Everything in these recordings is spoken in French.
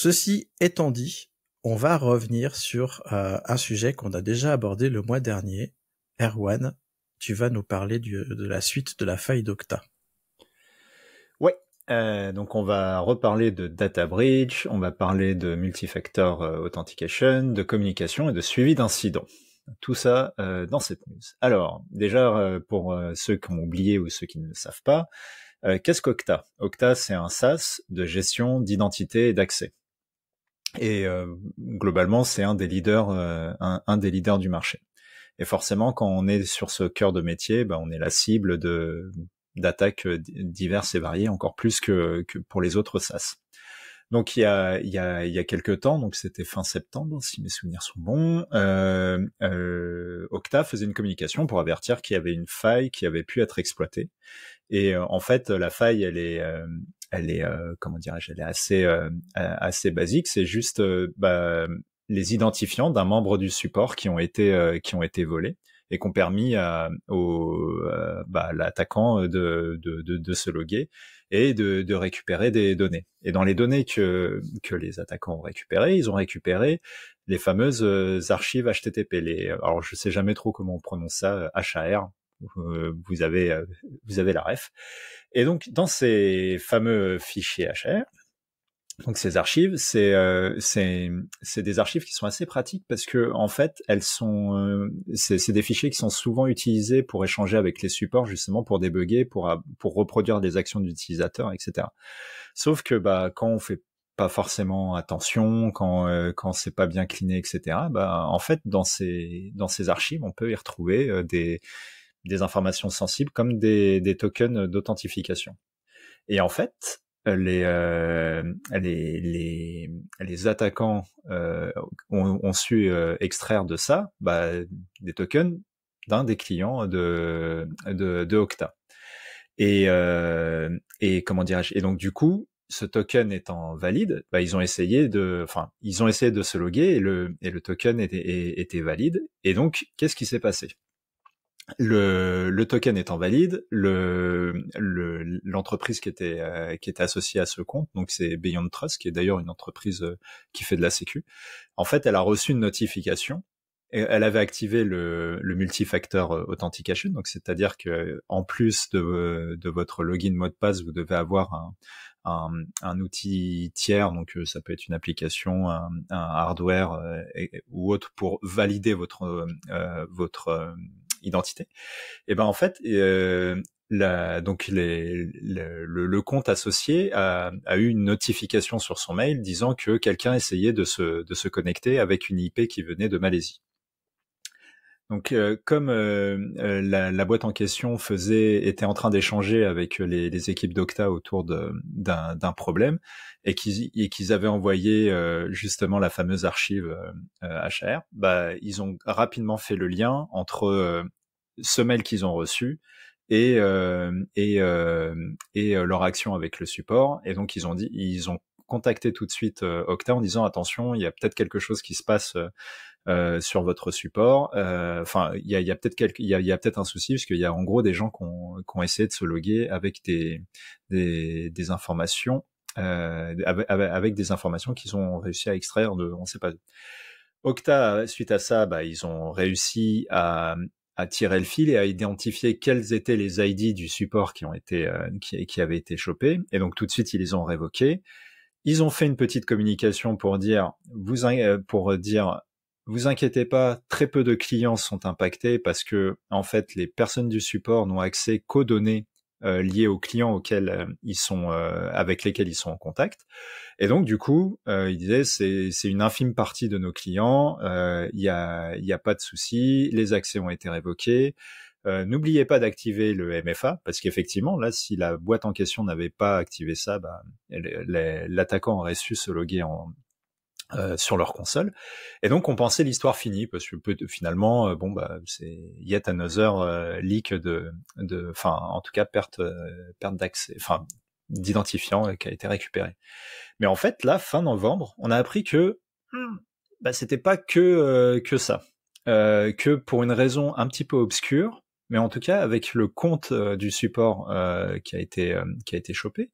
Ceci étant dit, on va revenir sur euh, un sujet qu'on a déjà abordé le mois dernier. Erwan, tu vas nous parler de la suite de la faille d'Octa. Oui, euh, donc on va reparler de data breach, on va parler de multifactor euh, authentication, de communication et de suivi d'incidents. Tout ça dans cette news. Alors, déjà pour ceux qui ont oublié ou ceux qui ne le savent pas, qu'est-ce qu'Octa Octa c'est un SaaS de gestion d'identité et d'accès. Et euh, globalement, c'est un des leaders, euh, un, des leaders du marché. Et forcément, quand on est sur ce cœur de métier, bah, on est la cible de d'attaques euh, diverses et variées, encore plus que, pour les autres SaaS. Donc il y a il quelques temps, donc c'était fin septembre si mes souvenirs sont bons, euh, Octa faisait une communication pour avertir qu'il y avait une faille qui avait pu être exploitée. Et en fait la faille elle est elle est euh, comment dirais-je, elle est assez euh, euh, assez basique. C'est juste bah, les identifiants d'un membre du support qui ont été qui ont été volés et qui ont permis bah, à, au, l'attaquant de, de, se loguer et de, récupérer des données. Et dans les données que, que les attaquants ont récupérées, ils ont récupéré les fameuses archives HTTP. Les, alors je sais jamais trop comment on prononce ça, HAR, euh, vous avez euh, vous avez la ref. Et donc dans ces fameux fichiers HR, donc ces archives, euh, c'est c'est des archives qui sont assez pratiques parce que en fait elles sont c'est des fichiers qui sont souvent utilisés pour échanger avec les supports justement pour débugger, pour pour reproduire des actions d'utilisateurs, etc. Sauf que bah quand on fait pas forcément attention, quand quand c'est pas bien cliné, etc. Bah en fait dans ces dans ces archives on peut y retrouver des des informations sensibles comme des, des tokens d'authentification. Et en fait, euh, les, euh, les, les, les, attaquants euh, ont, su extraire de ça bah, des tokens d'un des clients de, de, de Okta. Et, et comment dirais-je Et donc du coup, ce token étant valide, bah, ils ont essayé de, enfin, ils ont essayé de se loguer et le, et le token était, était valide. Et donc, qu'est-ce qui s'est passé le, token étant valide, l'entreprise le, qui était euh, qui était associée à ce compte, donc c'est Beyond Trust, qui est d'ailleurs une entreprise euh, qui fait de la sécu. En fait, elle a reçu une notification. Et elle avait activé le, le multifactor euh, authentication, donc c'est-à-dire que en plus de, votre login mot de passe, vous devez avoir un, outil tiers, donc ça peut être une application, un, hardware ou autre pour valider votre votre identité. Et ben en fait, euh, la, donc le, le, compte associé a, a, eu une notification sur son mail disant que quelqu'un essayait de se, de se connecter avec une IP qui venait de Malaisie. Donc, euh, comme euh, euh, la, la, boîte en question faisait, était en train d'échanger avec les, équipes d'Octa autour d'un problème et qu'ils avaient envoyé justement la fameuse archive HR, bah, ils ont rapidement fait le lien entre ce mail qu'ils ont reçu et, et, et leur action avec le support. Et donc, ils ont dit, ils ont contacter tout de suite euh, Octa en disant attention, il y a peut-être quelque chose qui se passe euh, euh, sur votre support. Enfin, il y a, peut-être il y a, peut-être un souci parce qu'il y a en gros des gens qui ont, essayé de se loguer avec des des, informations avec, des informations qu'ils ont réussi à extraire de on sait pas. Octa, suite à ça, bah, ils ont réussi à, tirer le fil et à identifier quels étaient les ID du support qui ont été qui, qui avaient été chopés et donc tout de suite ils les ont révoqués ils ont fait une petite communication pour dire, vous, euh, pour dire, vous inquiétez pas, très peu de clients sont impactés parce que, en fait, les personnes du support n'ont accès qu'aux données euh, liées aux clients auxquels euh, ils sont, avec lesquels ils sont en contact. Et donc, du coup, ils disaient « c'est, c'est une infime partie de nos clients, il n'y a, a pas de souci, les accès ont été révoqués, euh, n'oubliez pas d'activer le MFA, parce qu'effectivement, là, si la boîte en question n'avait pas activé ça, bah, l'attaquant aurait su se loguer euh, sur leur console. Et donc on pensait l'histoire finie parce que finalement euh, bon bah c'est yet another leak de de enfin en tout cas perte perte d'accès enfin d'identifiant qui a été récupéré. Mais en fait là fin novembre, on a appris que hmm, bah c'était pas que ça. que pour une raison un petit peu obscure, mais en tout cas, avec le compte euh, du support euh, qui a été euh, qui a été chopé,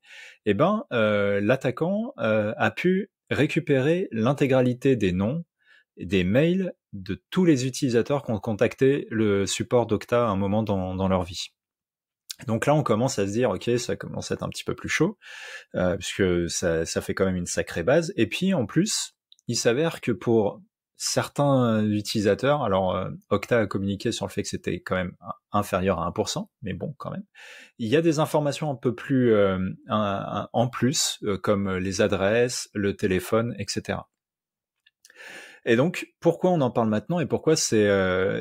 eh ben l'attaquant a pu récupérer l'intégralité des noms, des mails de tous les utilisateurs qui ont contacté le support d'Octa à un moment dans, dans leur vie. Donc là, on commence à se dire, ok, ça commence à être un petit peu plus chaud, puisque ça, ça fait quand même une sacrée base. Et puis en plus, il s'avère que pour certains euh, utilisateurs, alors euh, Octa a communiqué sur le fait que c'était quand même inférieur à 1%, mais bon, quand même. Il y a des informations un peu plus euh, en plus, comme les adresses, le téléphone, etc. Et donc, pourquoi on en parle maintenant et pourquoi c'est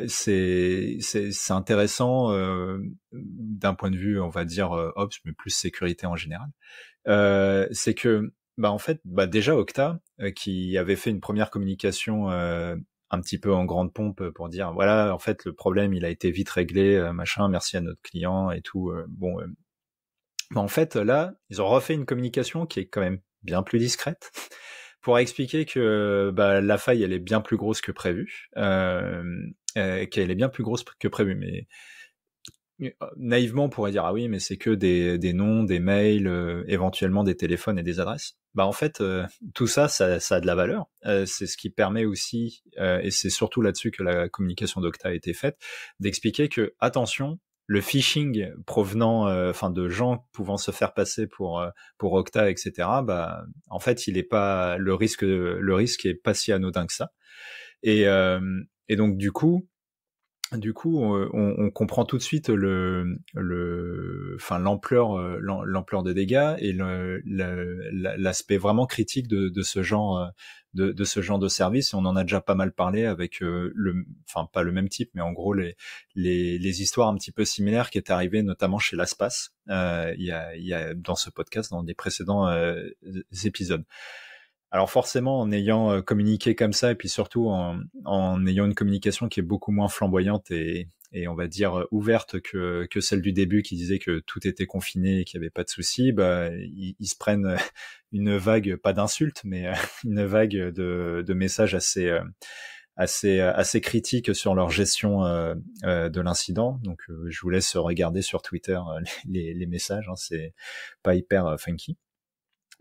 c'est intéressant d'un point de vue, on va dire, ops, mais plus sécurité en général, c'est que bah en fait, bah déjà Octa, euh, qui avait fait une première communication euh, un petit peu en grande pompe euh, pour dire voilà, en fait, le problème, il a été vite réglé, machin, merci à notre client et tout. bon, bah en fait, là, ils ont refait une communication qui est quand même bien plus discrète pour expliquer que bah, la faille, elle est bien plus grosse que prévu, qu'elle est bien plus grosse que prévu, mais euh, naïvement, on pourrait dire ah oui, mais c'est que des, des noms, des mails, euh, éventuellement des téléphones et des adresses. Bah en fait, euh, tout ça, ça, a de la valeur. c'est ce qui permet aussi, et c'est surtout là-dessus que la communication d'Octa a été faite, d'expliquer que attention, le phishing provenant, enfin de gens pouvant se faire passer pour pour Octa, etc. Bah en fait, il est pas le risque, le risque est pas si anodin que ça. Et et donc du coup, du coup, on, comprend tout de suite le, le, enfin l'ampleur, euh, l'ampleur des dégâts et l'aspect vraiment critique de, ce genre, euh, de, ce genre de service. on en a déjà pas mal parlé avec euh, le, enfin pas le même type, mais en gros les, les, histoires un petit peu similaires qui est arrivée notamment chez l'Aspas. Il y, a, dans ce podcast, dans des précédents épisodes. Alors forcément, en ayant euh, communiqué comme ça, et puis surtout en, en ayant une communication qui est beaucoup moins flamboyante et, et on va dire euh, ouverte que, que, celle du début qui disait que tout était confiné et qu'il n'y avait pas de souci, bah, ils, se prennent euh, une vague, pas d'insultes, mais une vague de, de messages assez, assez, assez critiques sur leur gestion de l'incident. Donc je vous laisse regarder sur Twitter les, messages, hein, c'est pas hyper funky.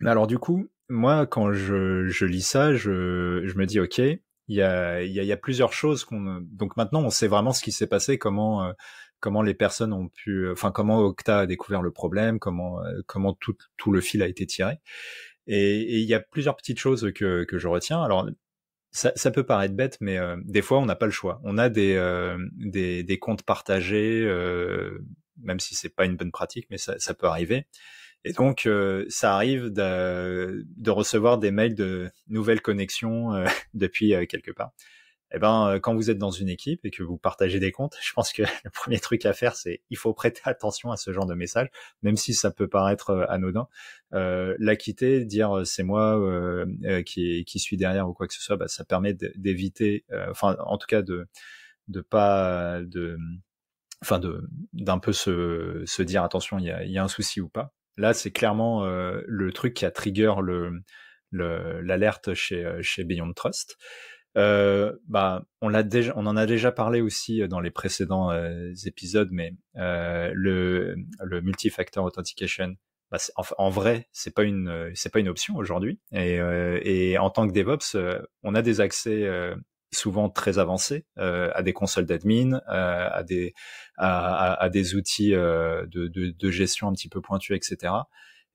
Alors du coup, moi, quand je, je lis ça, je, je me dis, OK, il y a, y, a, y a plusieurs choses qu'on... Donc maintenant, on sait vraiment ce qui s'est passé, comment... Euh, comment les personnes ont pu, euh, enfin comment Octa a découvert le problème, comment euh, comment tout, tout le fil a été tiré. Et il y a plusieurs petites choses que, que je retiens. Alors ça, ça, peut paraître bête, mais des fois, on n'a pas le choix. On a des, des, des, comptes partagés, même si c'est pas une bonne pratique, mais ça, ça peut arriver. Et donc, euh, ça arrive de, de, recevoir des mails de nouvelles connexions euh, depuis euh, quelque part. Eh ben, quand vous êtes dans une équipe et que vous partagez des comptes, je pense que le premier truc à faire, c'est il faut prêter attention à ce genre de message, même si ça peut paraître anodin. L'acquitter, L'acquitter, dire c'est moi qui, qui suis derrière ou quoi que ce soit, bah, ça permet d'éviter, enfin, en tout cas de de pas de enfin de d'un peu se, se dire attention il y a, y a, un souci ou pas Là, c'est clairement euh, le truc qui a trigger le, l'alerte chez, euh, chez Beyond Trust. Euh, bah, on, l'a déjà, on en a déjà parlé aussi dans les précédents épisodes, mais le, le multi-factor authentication, bah, en, vrai, c'est pas une, c'est pas une option aujourd'hui. Et, et, en tant que DevOps, on a des accès souvent très avancés euh, à des consoles d'admin, euh, à des à, des outils euh, de, de, gestion un petit peu pointus, etc.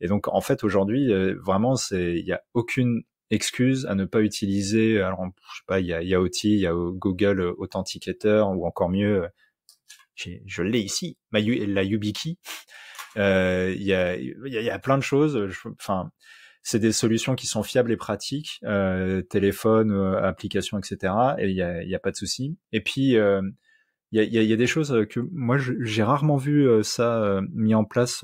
Et donc en fait aujourd'hui vraiment c'est il n'y a aucune excuse à ne pas utiliser. Alors je sais pas, il y a outils il y a Google Authenticator ou encore mieux, je l'ai ici, la YubiKey. Il y a, il y a plein de choses. enfin c'est des solutions qui sont fiables et pratiques, euh, téléphone, euh, application, etc. Et il n'y a, y a, pas de souci. Et puis, euh, il y, a, y, a, y, a, des choses que moi, j'ai rarement vu euh, ça euh, mis en place.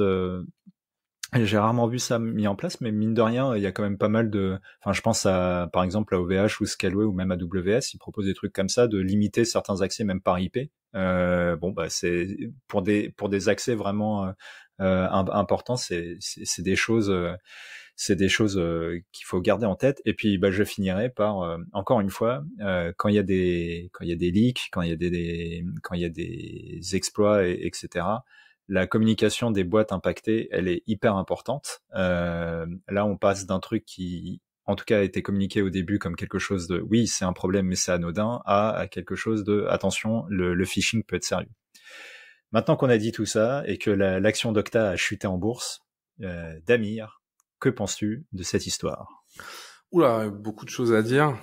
j'ai rarement vu ça mis en place, mais mine de rien, il y a quand même pas mal de. Enfin, je pense à, par exemple, à OVH ou Scaleway ou même à WS, ils proposent des trucs comme ça, de limiter certains accès même par IP. bon, bah, c'est pour des pour des accès vraiment importants, c'est c'est des choses c'est des choses euh, qu'il faut garder en tête. Et puis, bah, je finirai par, euh, encore une fois, euh, quand il y a des, quand il y a des leaks, quand il y a des, quand il y a des exploits, etc la communication des boîtes impactées, elle est hyper importante. là, on passe d'un truc qui, en tout cas, a été communiqué au début comme quelque chose de oui, c'est un problème, mais c'est anodin, à, quelque chose de attention, le, phishing peut être sérieux. Maintenant qu'on a dit tout ça et que l'action d'Octa a chuté en bourse, euh, Damir, que penses-tu de cette histoire Oula, beaucoup de choses à dire.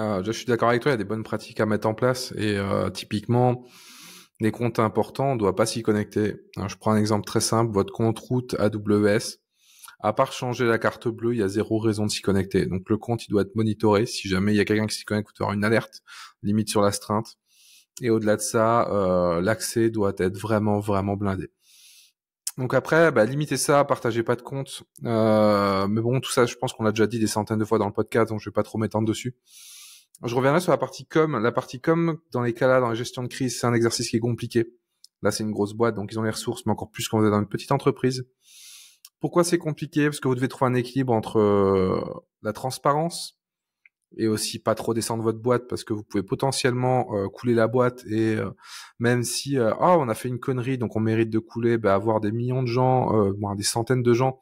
Euh, je suis d'accord avec toi, il y a des bonnes pratiques à mettre en place et euh, typiquement, les comptes importants, on ne doit pas s'y connecter. Hein, je prends un exemple très simple, votre compte route AWS, à part changer la carte bleue, il y a zéro raison de s'y connecter. Donc le compte, il doit être monitoré. Si jamais il y a quelqu'un qui s'y connecte, il doit avoir une alerte, limite sur la l'astreinte. Et au-delà de ça, euh, l'accès doit être vraiment, vraiment blindé. Donc après, bah, limitez ça, partagez pas de compte. Euh, mais bon, tout ça, je pense qu'on l'a déjà dit des centaines de fois dans le podcast, donc je vais pas trop m'étendre dessus. Je reviendrai sur la partie com. La partie com, dans les cas-là, dans la gestion de crise, c'est un exercice qui est compliqué. Là, c'est une grosse boîte, donc ils ont les ressources, mais encore plus quand vous êtes dans une petite entreprise. Pourquoi c'est compliqué Parce que vous devez trouver un équilibre entre euh, la transparence, et aussi pas trop descendre votre boîte parce que vous pouvez potentiellement euh, couler la boîte et euh, même si euh, ah on a fait une connerie donc on mérite de couler bah, avoir des millions de gens bon, des centaines de gens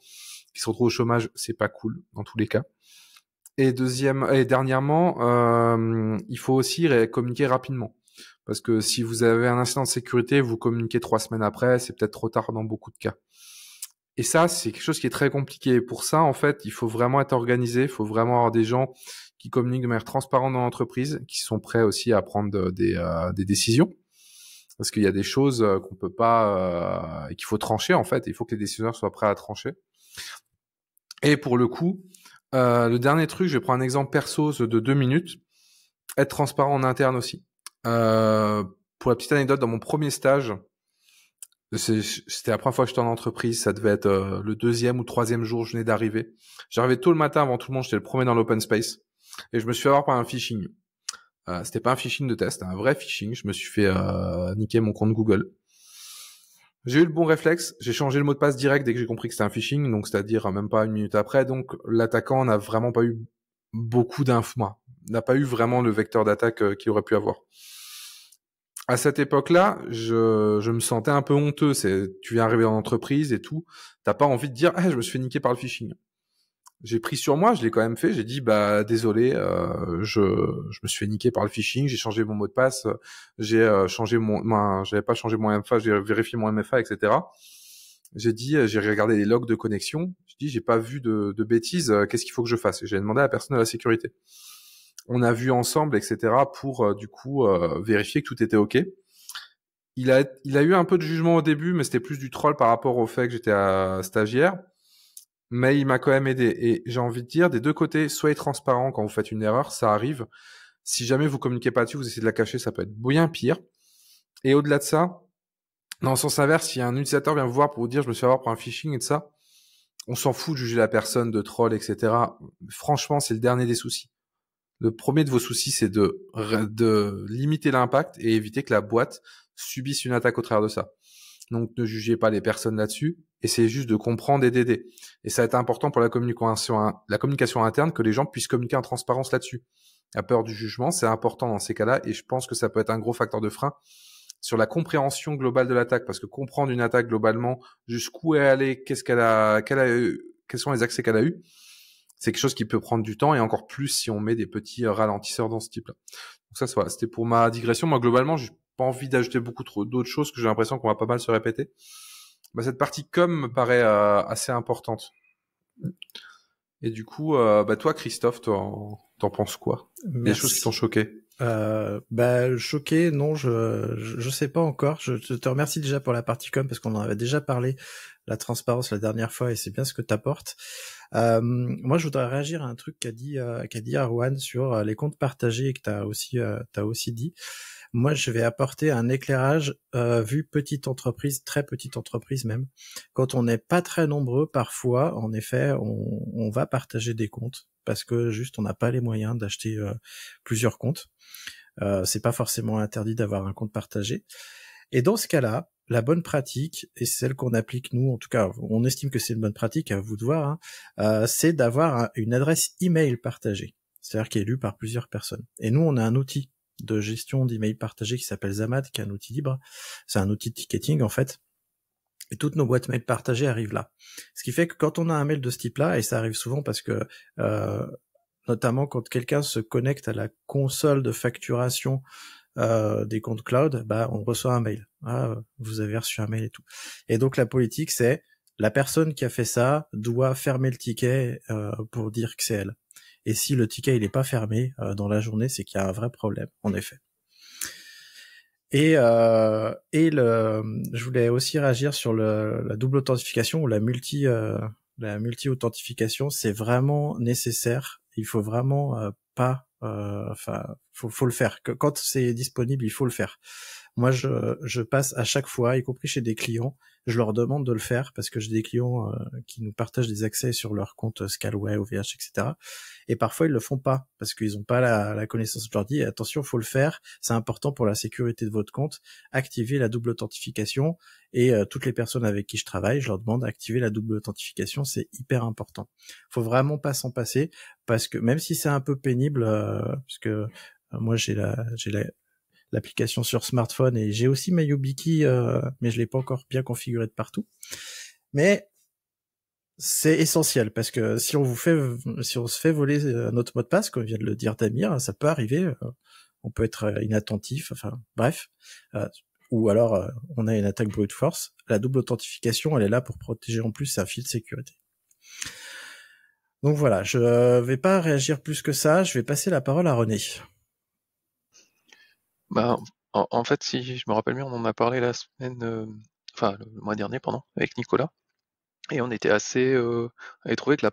qui se retrouvent au chômage c'est pas cool dans tous les cas et deuxième et dernièrement il faut aussi communiquer rapidement parce que si vous avez un incident de sécurité vous communiquez trois semaines après c'est peut-être trop tard dans beaucoup de cas et ça, c'est quelque chose qui est très compliqué. Pour ça, en fait, il faut vraiment être organisé, il faut vraiment avoir des gens qui communiquent de manière transparente dans l'entreprise, qui sont prêts aussi à prendre euh, des, décisions parce qu'il y a des choses euh, qu'on peut pas euh, et qu'il faut trancher en fait. Il faut que les décideurs soient prêts à trancher. Et pour le coup, le dernier truc, je vais prendre un exemple perso de deux minutes. Être transparent en interne aussi. pour la petite anecdote, dans mon premier stage, c'était la première fois que j'étais en entreprise. Ça devait être le deuxième ou troisième jour, je venais d'arriver. J'arrivais tôt le matin avant tout le monde. J'étais le premier dans l'open space et je me suis fait avoir par un phishing. Euh, c'était pas un phishing de test, un vrai phishing. Je me suis fait euh, niquer mon compte Google. J'ai eu le bon réflexe, j'ai changé le mot de passe direct dès que j'ai compris que c'était un phishing, donc c'est-à-dire euh, même pas une minute après. Donc l'attaquant n'a vraiment pas eu beaucoup d'infos, n'a pas eu vraiment le vecteur d'attaque euh, qu'il aurait pu avoir. À cette époque-là, je, me sentais un peu honteux. C'est, tu viens arriver en entreprise et tout, t'as pas envie de dire, ah, je me suis fait niquer par le phishing j'ai pris sur moi, je l'ai quand même fait. J'ai dit bah désolé, euh, je, je me suis fait niquer par le phishing, j'ai changé mon mot de passe, j'ai euh, changé mon, ben, j'avais pas changé mon MFA, j'ai vérifié mon MFA, etc. J'ai dit, euh, j'ai regardé les logs de connexion. J'ai dit j'ai pas vu de, de bêtises. Qu'est-ce qu'il faut que je fasse J'ai demandé à la personne de la sécurité. On a vu ensemble, etc. Pour du coup vérifier que tout était ok. Il a, il a eu un peu de jugement au début, mais c'était plus du troll par rapport au fait que j'étais stagiaire mais il m'a quand même aidé. Et j'ai envie de dire, des deux côtés, soyez transparent quand vous faites une erreur, ça arrive. Si jamais vous communiquez pas dessus, vous essayez de la cacher, ça peut être bien pire. Et au-delà de ça, dans le sens inverse, si un utilisateur vient vous voir pour vous dire je me suis avoir pour un phishing et de ça, on s'en fout de juger la personne, de troll, etc. Franchement, c'est le dernier des soucis. Le premier de vos soucis, c'est de, de limiter l'impact et éviter que la boîte subisse une attaque au travers de ça. Donc ne jugez pas les personnes là-dessus c'est juste de comprendre et d'aider. Et ça va être important pour la communication, la communication interne que les gens puissent communiquer en transparence là-dessus. La peur du jugement, c'est important dans ces cas-là, et je pense que ça peut être un gros facteur de frein sur la compréhension globale de l'attaque, parce que comprendre une attaque globalement, jusqu'où elle est allée, qu'est-ce qu'elle a, qu'elle a eu, quels sont les accès qu'elle a eu, c'est quelque chose qui peut prendre du temps, et encore plus si on met des petits euh, ralentisseurs dans ce type-là. Donc ça, voilà, c'était pour ma digression. Moi, globalement, j'ai pas envie d'ajouter beaucoup trop d'autres choses que j'ai l'impression qu'on va pas mal se répéter. Bah, cette partie com me paraît euh, assez importante. Et du coup, euh, bah, toi, Christophe, t'en, penses quoi Des choses qui t'ont choqué euh, bah choqué, non, je, je, sais pas encore. Je, te remercie déjà pour la partie com parce qu'on en avait déjà parlé la transparence la dernière fois et c'est bien ce que t'apportes. Euh, moi, je voudrais réagir à un truc qu'a dit qu'a dit Arwan sur les comptes partagés et que t'as aussi t'as aussi dit. Moi, je vais apporter un éclairage euh, vu petite entreprise, très petite entreprise même. Quand on n'est pas très nombreux, parfois, en effet, on, va partager des comptes parce que juste on n'a pas les moyens d'acheter euh, plusieurs comptes. Euh, c'est pas forcément interdit d'avoir un compte partagé. Et dans ce cas-là, la bonne pratique, et celle qu'on applique nous, en tout cas, on estime que c'est une bonne pratique, à vous de voir, hein, euh, c'est d'avoir une adresse email partagée, c'est-à-dire qui est lue par plusieurs personnes. Et nous, on a un outil de gestion d'emails partagés qui s'appelle Zamat, qui est un outil libre. C'est un outil de ticketing en fait. Et toutes nos boîtes mails partagées arrivent là. Ce qui fait que quand on a un mail de ce type-là, et ça arrive souvent parce que euh, notamment quand quelqu'un se connecte à la console de facturation euh, des comptes cloud, bah on reçoit un mail. Ah, vous avez reçu un mail et tout. Et donc la politique c'est la personne qui a fait ça doit fermer le ticket euh, pour dire que c'est elle. Et si le ticket il n'est pas fermé euh, dans la journée, c'est qu'il y a un vrai problème, en mm. effet. Et, euh, et le, je voulais aussi réagir sur le, la double authentification ou la multi euh, la multi authentification. C'est vraiment nécessaire. Il faut vraiment euh, pas, enfin, faut, faut le faire. Que, quand c'est disponible, il faut le faire. Moi, je, passe à chaque fois, y compris chez des clients, je leur demande de le faire parce que j'ai des clients euh, qui nous partagent des accès sur leur compte euh, Scalway, OVH, etc. Et parfois, ils le font pas parce qu'ils n'ont pas la, connaissance. Je leur dis, attention, faut le faire. C'est important pour la sécurité de votre compte. Activez la double authentification et euh, toutes les personnes avec qui je travaille, je leur demande d'activer la double authentification. C'est hyper important. Faut vraiment pas s'en passer parce que même si c'est un peu pénible, parce que moi j'ai la j'ai la, l'application sur smartphone et j'ai aussi ma YubiKey, euh, mais je l'ai pas encore bien configuré de partout. Mais c'est essentiel parce que si on vous fait, si on se fait voler euh, notre mot de passe, comme vient de le dire Damir, ça peut arriver. Euh, on peut être inattentif, enfin bref, ou alors on a une attaque brute force. La double authentification, elle est là pour protéger en plus un fil de sécurité. Donc voilà, je vais pas réagir plus que ça. Je vais passer la parole à René. Bah, en, fait, si je me rappelle bien, on en a parlé la semaine, euh, enfin le, mois dernier, pendant, avec Nicolas. Et on était assez. Euh, avait trouvé que la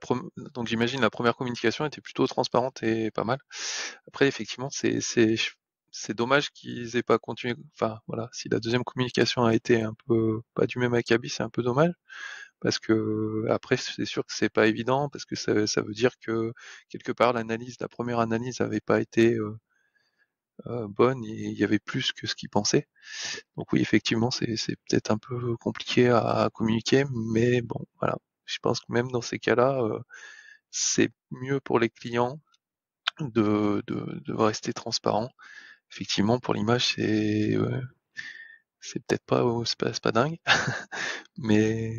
donc j'imagine la première communication était plutôt transparente et pas mal. Après, effectivement, c'est c'est dommage qu'ils aient pas continué. Enfin, voilà, si la deuxième communication a été un peu pas du même acabit, c'est un peu dommage. Parce que après, c'est sûr que c'est pas évident, parce que ça, ça, veut dire que quelque part l'analyse, la première analyse avait pas été euh, euh, bonne il y avait plus que ce qu'il pensait Donc oui, effectivement, c'est peut-être un peu compliqué à, communiquer, mais bon, voilà. Je pense que même dans ces cas-là, euh, c'est mieux pour les clients de, rester transparent. Effectivement, pour l'image, c'est peut-être pas, oh, pas, pas dingue, mais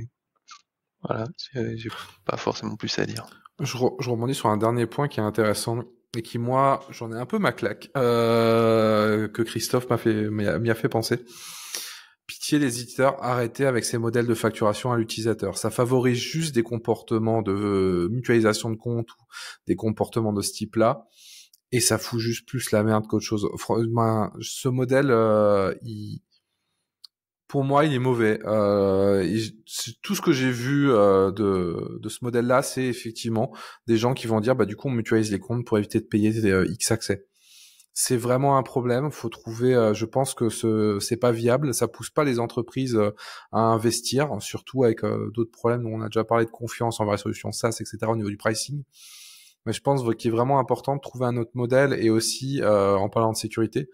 voilà, j'ai pas forcément plus à dire. Je, je rebondis sur un dernier point qui est intéressant et qui moi j'en ai un peu ma claque euh, que Christophe m'a fait m'y a fait penser. Pitié les éditeurs, arrêtez avec ces modèles de facturation à l'utilisateur. Ça favorise juste des comportements de euh, mutualisation de compte ou des comportements de ce type-là. Et ça fout juste plus la merde qu'autre chose. Ben, ce modèle, euh, il, pour moi, il est mauvais. Euh, tout ce que j'ai vu euh, de, ce modèle-là, c'est effectivement des gens qui vont dire, bah du coup, on mutualise les comptes pour éviter de payer des, euh, X accès. C'est vraiment un problème. Faut trouver. je pense que ce c'est pas viable. Ça pousse pas les entreprises à investir, surtout avec d'autres problèmes dont on a déjà parlé de confiance envers les solutions SaaS, etc. Au niveau du pricing. Mais je pense qu'il est vraiment important de trouver un autre modèle et aussi, en parlant de sécurité,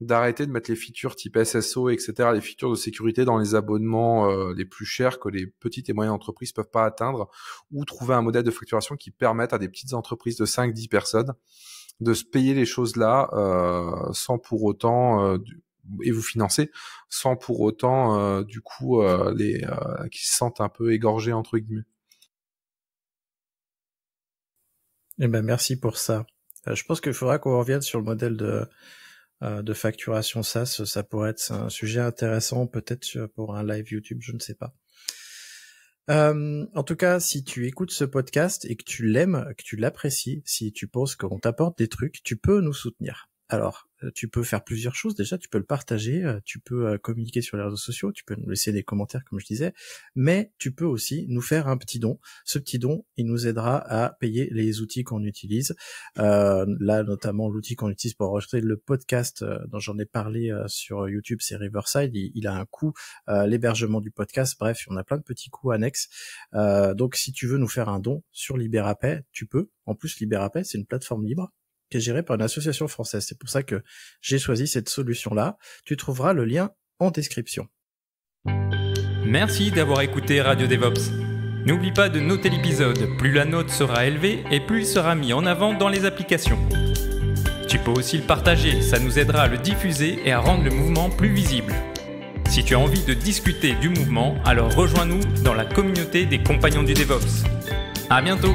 d'arrêter de mettre les features type SSO, etc., les features de sécurité dans les abonnements euh, les plus chers que les petites et moyennes entreprises peuvent pas atteindre, ou trouver un modèle de facturation qui permette à des petites entreprises de 5-10 personnes de se payer les choses là euh, sans pour autant euh, et vous financer sans pour autant du coup les qui se sentent un peu égorgés entre guillemets. Eh ben merci pour ça. je pense qu'il faudra qu'on revienne sur le modèle de euh, de facturation ça ça pourrait être un sujet intéressant peut-être pour un live YouTube, je ne sais pas. Euh, en tout cas, si tu écoutes ce podcast et que tu l'aimes, que tu l'apprécies, si tu penses qu'on t'apporte des trucs, tu peux nous soutenir. Alors, euh, tu peux faire plusieurs choses. Déjà, tu peux le partager, euh, tu peux euh, communiquer sur les réseaux sociaux, tu peux nous laisser des commentaires, comme je disais, mais tu peux aussi nous faire un petit don. Ce petit don, il nous aidera à payer les outils qu'on utilise. là, notamment, l'outil qu'on utilise pour enregistrer le podcast dont j'en ai parlé sur YouTube, c'est Riverside. Il, a un coût, l'hébergement du podcast. Bref, on a plein de petits coûts annexes. donc, si tu veux nous faire un don sur Liberapay, tu peux. En plus, Liberapay, c'est une plateforme libre qui est géré par une association française. C'est pour ça que j'ai choisi cette solution-là. Tu trouveras le lien en description. Merci d'avoir écouté Radio DevOps. N'oublie pas de noter l'épisode, plus la note sera élevée et plus il sera mis en avant dans les applications. Tu peux aussi le partager, ça nous aidera à le diffuser et à rendre le mouvement plus visible. Si tu as envie de discuter du mouvement, alors rejoins-nous dans la communauté des compagnons du DevOps. À bientôt!